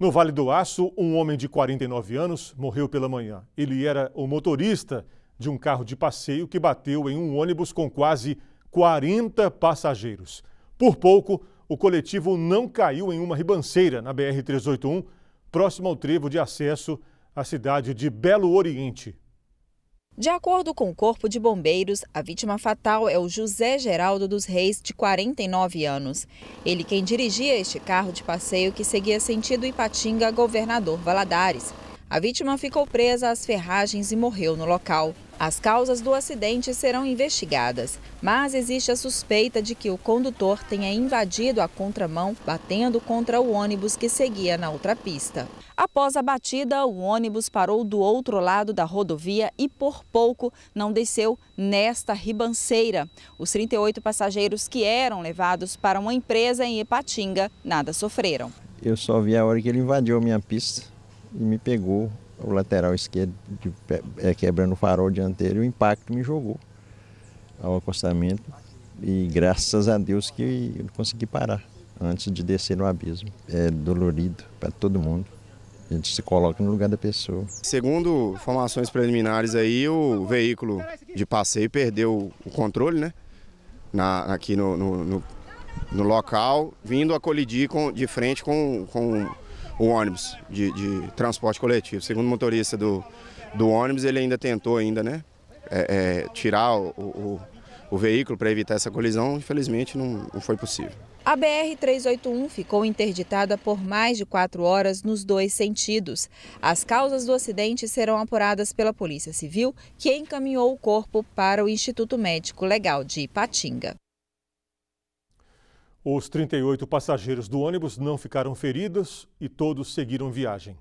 No Vale do Aço, um homem de 49 anos morreu pela manhã. Ele era o motorista de um carro de passeio que bateu em um ônibus com quase 40 passageiros. Por pouco, o coletivo não caiu em uma ribanceira na BR-381, próximo ao trevo de acesso à cidade de Belo Oriente, de acordo com o Corpo de Bombeiros, a vítima fatal é o José Geraldo dos Reis, de 49 anos. Ele quem dirigia este carro de passeio que seguia sentido Ipatinga, governador Valadares. A vítima ficou presa às ferragens e morreu no local. As causas do acidente serão investigadas, mas existe a suspeita de que o condutor tenha invadido a contramão, batendo contra o ônibus que seguia na outra pista. Após a batida, o ônibus parou do outro lado da rodovia e por pouco não desceu nesta ribanceira. Os 38 passageiros que eram levados para uma empresa em Ipatinga nada sofreram. Eu só vi a hora que ele invadiu a minha pista e me pegou o lateral esquerdo de, é, quebrando o farol dianteiro, o impacto me jogou ao acostamento e graças a Deus que eu consegui parar antes de descer no abismo. É dolorido para todo mundo. A gente se coloca no lugar da pessoa. Segundo informações preliminares aí, o veículo de passeio perdeu o controle, né? Na, aqui no, no, no, no local, vindo a colidir com, de frente com, com o ônibus de, de transporte coletivo. Segundo o motorista do, do ônibus, ele ainda tentou ainda, né, é, é, tirar o, o, o veículo para evitar essa colisão, infelizmente não, não foi possível. A BR-381 ficou interditada por mais de quatro horas nos dois sentidos. As causas do acidente serão apuradas pela Polícia Civil, que encaminhou o corpo para o Instituto Médico Legal de Ipatinga. Os 38 passageiros do ônibus não ficaram feridos e todos seguiram viagem.